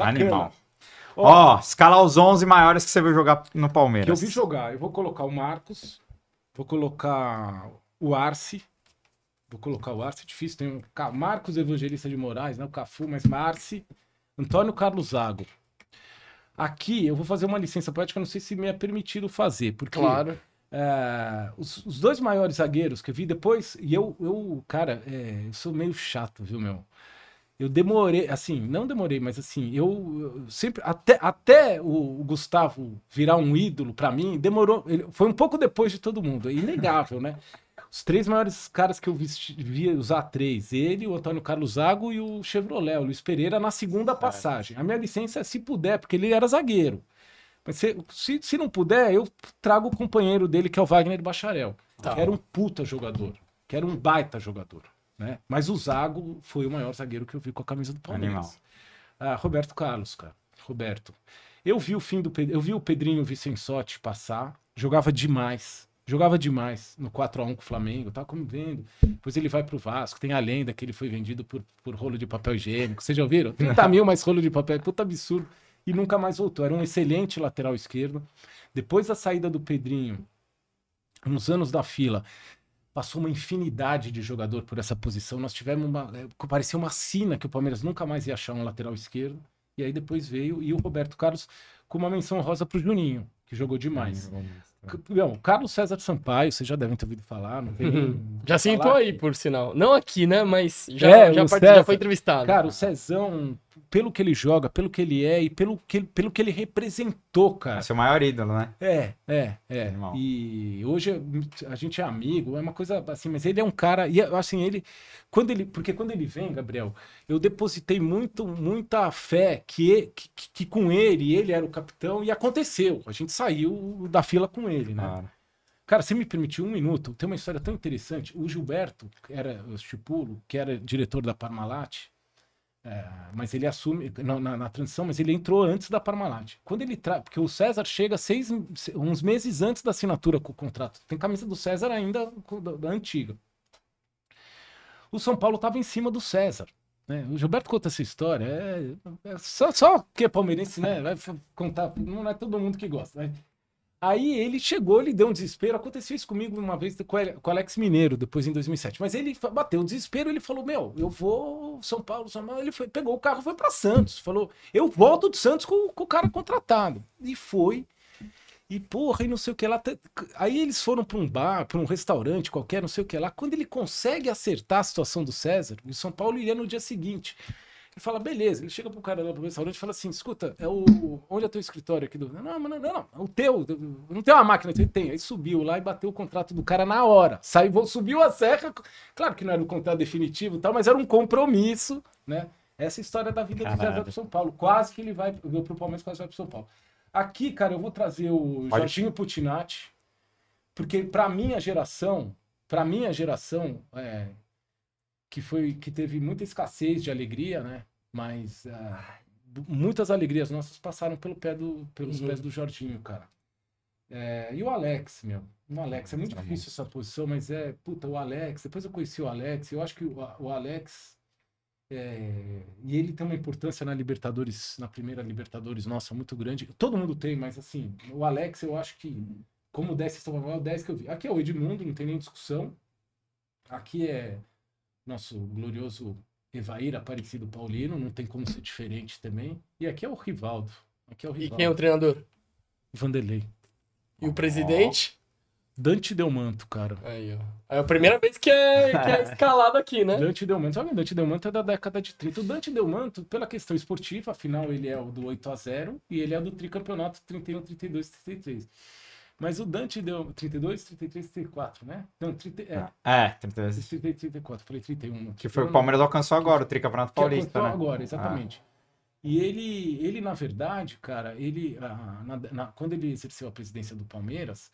Bacana. Animal. Ó, escalar os 11 maiores que você viu jogar no Palmeiras. Que eu vi jogar. Eu vou colocar o Marcos, vou colocar o Arce. Vou colocar o Arce, difícil. Tem o Marcos Evangelista de Moraes, né? O Cafu, mas Arce. Antônio Carlos Zago. Aqui eu vou fazer uma licença poética, não sei se me é permitido fazer, porque. Claro. É, os, os, dois maiores zagueiros que eu vi depois, e eu, eu cara, é, eu sou meio chato, viu, meu? eu demorei, assim, não demorei, mas assim, eu, eu sempre, até, até o, Gustavo virar um ídolo para mim, demorou, ele, foi um pouco depois de todo mundo, é inegável, né? Os três maiores caras que eu vi usar três, ele, o Antônio Carlos Zago e o Chevrolet, o Luiz Pereira, na segunda certo. passagem. A minha licença é se puder, porque ele era zagueiro. Mas se, se, se, não puder, eu trago o companheiro dele, que é o Wagner Bacharel, tá. que era um puta jogador, que era um baita jogador. Né? Mas o Zago foi o maior zagueiro que eu vi com a camisa do Palmeiras. Ah, Roberto Carlos, cara. Roberto. Eu vi o fim do Pedro, eu vi o Pedrinho Vicensotti passar, jogava demais. Jogava demais no 4 a 1 com o Flamengo, tá como vendo. Depois ele vai pro Vasco, tem a lenda que ele foi vendido por, por rolo de papel higiênico. Vocês já ouviram? 30 mil mais rolo de papel, é puta absurdo. E nunca mais voltou. Era um excelente lateral esquerdo. Depois da saída do Pedrinho, uns anos da fila, passou uma infinidade de jogador por essa posição. Nós tivemos uma. É, parecia uma sina que o Palmeiras nunca mais ia achar um lateral esquerdo. E aí depois veio e o Roberto Carlos com uma menção rosa para o Juninho, que jogou demais. Não, né? Carlos César Sampaio, vocês já devem ter ouvido falar. já sentou aí, por sinal. Não aqui, né? Mas já, é, já, part... já foi entrevistado. Cara, o Cezão pelo que ele joga, pelo que ele é e pelo que, pelo que ele representou, cara. É seu maior ídolo, né? É, é, é. E hoje a gente é amigo, é uma coisa assim, mas ele é um cara e assim, ele quando ele, porque quando ele vem, Gabriel, eu depositei muito muita fé que que, que com ele, ele era o capitão e aconteceu. A gente saiu da fila com ele, né? Cara. Cara, você me permitiu um minuto? Tem uma história tão interessante. O Gilberto, que era o Chipulo, que era diretor da Parmalat, é, mas ele assume na, na, na, transição, mas ele entrou antes da Parmalat. Quando ele traz, porque o César chega seis, uns meses antes da assinatura com o contrato. Tem camisa do César ainda da, da antiga. O São Paulo estava em cima do César. Né? O Gilberto conta essa história. É, é só, só que é palmeirense, né? Vai contar. Não é todo mundo que gosta. Né? Aí ele chegou, ele deu um desespero. Aconteceu isso comigo uma vez com o Alex Mineiro, depois em 2007. Mas ele bateu um desespero, ele falou: Meu, eu vou São Paulo, São Paulo. Ele foi, pegou o carro, foi para Santos. Falou: Eu volto de Santos com, com, o cara contratado. E foi. E porra, e não sei o que lá. Aí eles foram para um bar, para um restaurante qualquer, não sei o que lá. Quando ele consegue acertar a situação do César, o São Paulo iria no dia seguinte e fala, beleza. Ele chega pro cara lá pro restaurante e fala assim: escuta, é o. Onde é teu escritório aqui do. Não, não, não, não, é o teu. Não tem uma máquina, ele tem. Aí subiu lá e bateu o contrato do cara na hora. Saiu, subiu a serra. Claro que não era o contrato definitivo e tal, mas era um compromisso, né? Essa é história da vida Caralho. do Jair pro São Paulo. Quase que ele vai pro Palmeiras, quase vai pro São Paulo. Aqui, cara, eu vou trazer o Pode. Jorginho Putinati, porque para minha geração, para minha geração, é, que foi que teve muita escassez de alegria, né? Mas ah, muitas alegrias nossas passaram pelo pé do, pelos uhum. pés do Jorginho, cara. É, e o Alex, meu. O Alex, é muito difícil essa posição, mas é, puta, o Alex. Depois eu conheci o Alex, eu acho que o, o Alex. É, e ele tem uma importância na Libertadores, na primeira Libertadores, nossa, muito grande. Todo mundo tem, mas assim, o Alex, eu acho que, como o 10 estão é o 10 que eu vi. Aqui é o Edmundo, não tem nem discussão. Aqui é nosso glorioso Evair Aparecido Paulino, não tem como ser diferente também. E aqui é o Rivaldo. Aqui é o Rivaldo. E quem é o treinador? Vanderlei. E o presidente? Dante Delmanto, cara. Aí, ó. É a primeira vez que é, que é escalado aqui, né? Dante Delmanto. Sabe, Dante Delmanto é da década de 30. O Dante Delmanto, pela questão esportiva, afinal ele é o do 8 a 0 e ele é do tricampeonato 31, 32, 33. Mas o Dante deu 32, 33, 34, né? Não, 30, é. Ah, é, 32. 33, 34. Falei 31. 31 né? que foi o Palmeiras alcançou agora, o Tricampeonato Paulista, alcançou né? agora, ah. exatamente. Ah. E ele, ele, na verdade, cara, ele, ah, na, na, quando ele exerceu a presidência do Palmeiras,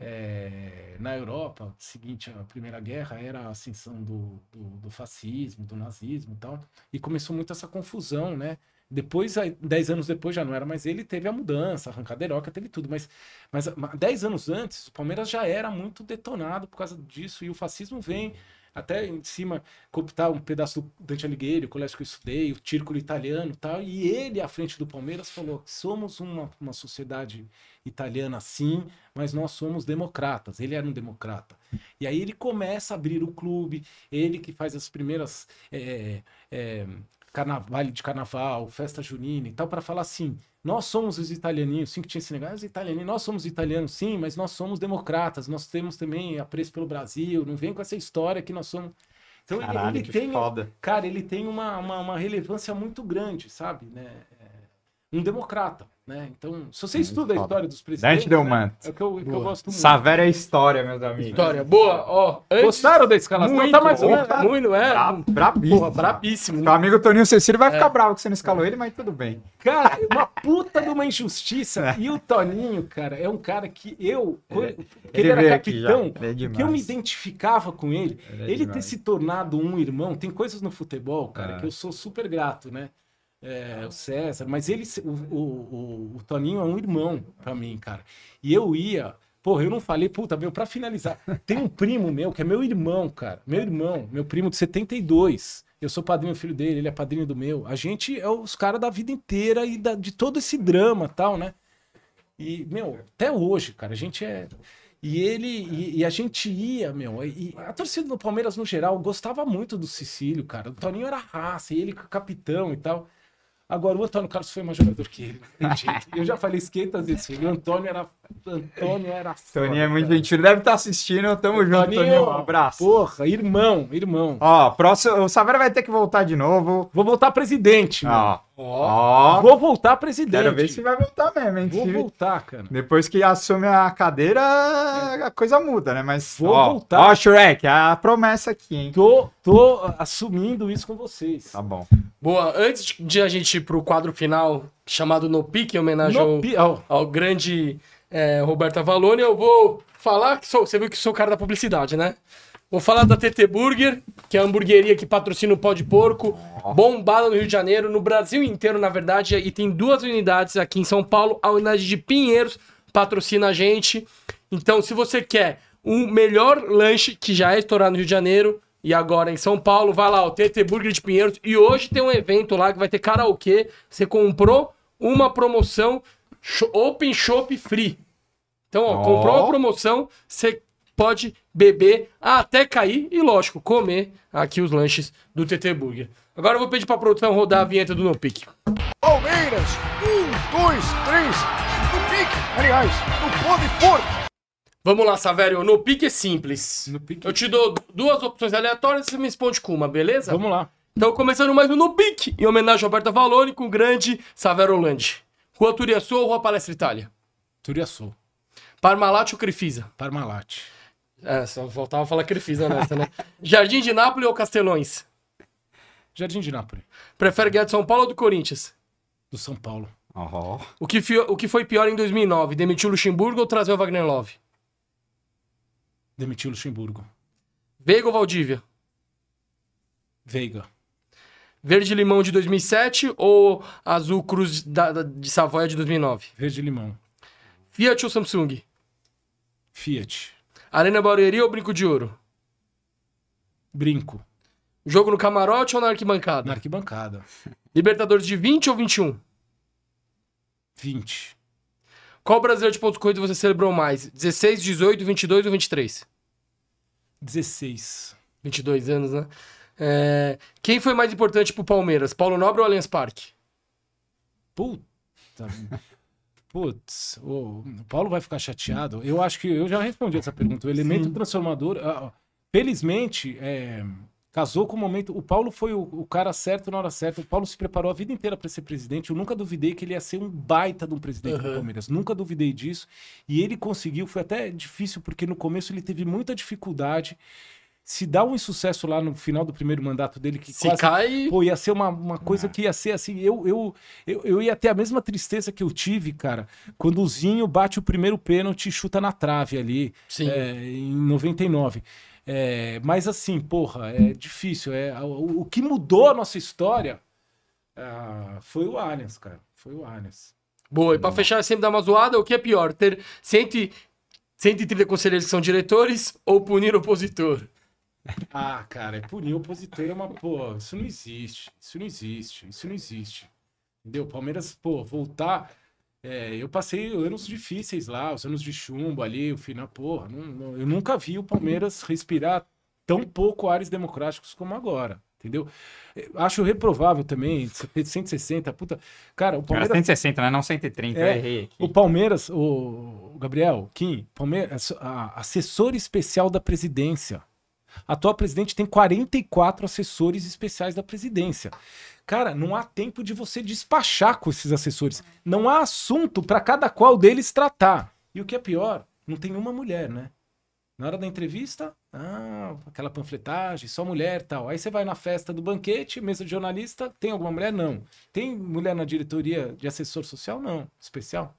é, na Europa, seguinte a Primeira Guerra, era a ascensão do, do, do fascismo, do nazismo e tal, e começou muito essa confusão, né? Depois, dez anos depois já não era mais ele, teve a mudança, a arrancadeiroca, teve tudo. Mas, mas dez anos antes, o Palmeiras já era muito detonado por causa disso, e o fascismo vem até em cima, copiar um pedaço do Dante Alighieri, o colégio que eu estudei, o círculo italiano e tal. E ele, à frente do Palmeiras, falou: somos uma, uma sociedade italiana, sim, mas nós somos democratas. Ele era um democrata. E aí ele começa a abrir o clube, ele que faz as primeiras é, é, carnaval de carnaval, festa junina e tal, para falar assim: nós somos os italianinhos, sim, que tinha esse negócio, os italianinhos, nós somos italianos, sim, mas nós somos democratas, nós temos também apreço pelo Brasil, não vem com essa história que nós somos. Então Caralho, ele, ele tem, foda. cara, ele tem uma, uma, uma relevância muito grande, sabe, né? um democrata. Né? Então, se você estuda a história dos presidentes. Dante né? é o que eu, é que eu gosto muito. Saveria é história, meus amigos. História, boa. Ó, antes... Gostaram da escalação? Tá muito, tá mais ou Muito, é. Bra brabíssimo. Porra, brabíssimo. Meu amigo Toninho Cecílio vai é. ficar bravo que você não escalou ele, mas tudo bem. Cara, uma puta de uma injustiça. É. E o Toninho, cara, é um cara que eu. Ele, é- ele, ele era capitão, que eu me identificava com ele. Ele, ele ter se tornado um irmão. Tem coisas no futebol, cara, que eu sou super grato, né? é, o César, mas ele, o, o, o Toninho é um irmão para mim, cara. E eu ia, porra, eu não falei, puta, meu, para finalizar, tem um primo meu que é meu irmão, cara, meu irmão, meu primo de 72. Eu sou padrinho filho dele, ele é padrinho do meu. A gente é os caras da vida inteira e da, de todo esse drama tal, né? E, meu, até hoje, cara, a gente é. E ele. E, e, a gente ia, meu. E a torcida do Palmeiras, no geral, gostava muito do Cecílio, cara. O Toninho era raça, e ele capitão e tal. Agora, o Antônio Carlos foi mais jogador que ele. Eu já falei isso 500 vezes. O Antônio era Antônio era foda. Toninho é muito gentil. Deve estar tá assistindo. Tamo junto, Toninho. Um abraço. Porra, irmão, irmão. Ó, próximo. O Savera vai ter que voltar de novo. Vou voltar presidente, Ó. mano. Ó. Vou voltar presidente. Quero ver se vai voltar mesmo, hein? Vou se... voltar, cara. Depois que assume a cadeira, é. a coisa muda, né? Mas. Vou ó. voltar. Ó, Shrek, a promessa aqui, hein? Tô, tô assumindo isso com vocês. Tá bom. Boa, antes de a gente ir pro quadro final, chamado No Pique, em homenagem no ao, pi... ao grande é, Roberto eu vou falar que sou, você viu que sou o cara da publicidade, né? Vou falar da TT Burger, que é a hamburgueria que patrocina o pó de porco, bombada no Rio de Janeiro, no Brasil inteiro, na verdade, e tem duas unidades aqui em São Paulo. A unidade de Pinheiros patrocina a gente. Então, se você quer o melhor lanche que já é estourado no Rio de Janeiro e agora em São Paulo, vai lá, o TT Burger de Pinheiros. E hoje tem um evento lá que vai ter karaokê. Você comprou uma promoção Open Shop Free. Então, ó, oh. comprou a promoção, você pode beber até cair e, lógico, comer aqui os lanches do TT Burger. Agora eu vou pedir pra produção rodar a vinheta do No Pique. Palmeiras, um, dois, três, no pique, aliás, no pode For. Vamos lá, Savério, no pique é simples. No pique. Eu te dou duas opções aleatórias e você me responde com uma, beleza? Vamos lá. Então, começando mais um No Pique, em homenagem ao Alberto Valone com o grande Savério Landi. Rua Turiaçu ou Rua Palestra Itália? Turiaçu. Parmalat ou Crefisa? Parmalat. É, só faltava falar Crefisa nessa, né? Jardim de Nápoles ou Castelões? Jardim de Nápoles. Prefere ganhar de São Paulo ou do Corinthians? Do São Paulo. Uhum. O, que o que foi pior em 2009? Demitiu Luxemburgo ou trazer o Wagner Love? Demitiu Luxemburgo. Veiga ou Valdívia? Veiga. Verde Limão de 2007 ou Azul Cruz da, da, de Savoia de 2009? Verde Limão. Fiat ou Samsung? Fiat. Arena Barueri ou Brinco de Ouro? Brinco. Jogo no camarote ou na arquibancada? Na arquibancada. Libertadores de 20 ou 21? 20. Qual brasileiro de pontos corridos você celebrou mais? 16, 18, 22 ou 23? 16. 22 anos, né? É... Quem foi mais importante pro Palmeiras? Paulo Nobre ou Allianz Parque? Puta. Putz, o Paulo vai ficar chateado. Eu acho que eu já respondi essa pergunta. O elemento Sim. transformador, ah, felizmente, é, casou com o momento. O Paulo foi o, o, cara certo na hora certa. O Paulo se preparou a vida inteira para ser presidente. Eu nunca duvidei que ele ia ser um baita de um presidente uhum. do Palmeiras. Nunca duvidei disso. E ele conseguiu. Foi até difícil, porque no começo ele teve muita dificuldade se dá um insucesso lá no final do primeiro mandato dele, que se quase, cai... Pô, ia ser uma, uma coisa é. que ia ser assim, eu, eu, eu, eu, ia ter a mesma tristeza que eu tive, cara, quando o Zinho bate o primeiro pênalti e chuta na trave ali, Sim. É, em 99. É, mas assim, porra, é difícil. É, o, o que mudou a nossa história ah, foi o Allianz, cara. Foi o Allianz. Boa, e pra hum. fechar, sempre dá uma zoada, o que é pior? Ter 100, 130 conselheiros que são diretores ou punir opositor? Ah, cara, é punir o opositor é uma, pô, isso não existe, isso não existe, isso não existe. Entendeu? Palmeiras, pô, voltar. É, eu passei anos difíceis lá, os anos de chumbo ali, o final, porra, não, não, eu nunca vi o Palmeiras respirar tão pouco ares democráticos como agora. Entendeu? É, acho reprovável também, 160, puta. Cara, o Palmeiras. Era 160, né? Não 130, é, eu errei. Aqui. O Palmeiras, o Gabriel, Kim, Palmeiras, assessor especial da presidência. A atual presidente tem 44 assessores especiais da presidência. Cara, não há tempo de você despachar com esses assessores. Não há assunto para cada qual deles tratar. E o que é pior, não tem uma mulher, né? Na hora da entrevista, ah, aquela panfletagem, só mulher tal. Aí você vai na festa do banquete, mesa de jornalista, tem alguma mulher? Não. Tem mulher na diretoria de assessor social? Não. Especial?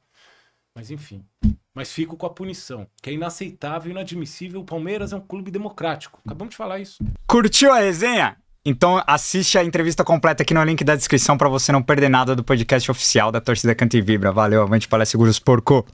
Mas enfim mas fico com a punição, que é inaceitável e inadmissível. O Palmeiras é um clube democrático. Acabamos de falar isso. Curtiu a resenha? Então assiste a entrevista completa aqui no link da descrição para você não perder nada do podcast oficial da Torcida Canta e Vibra. Valeu, avante, palestra seguros porco.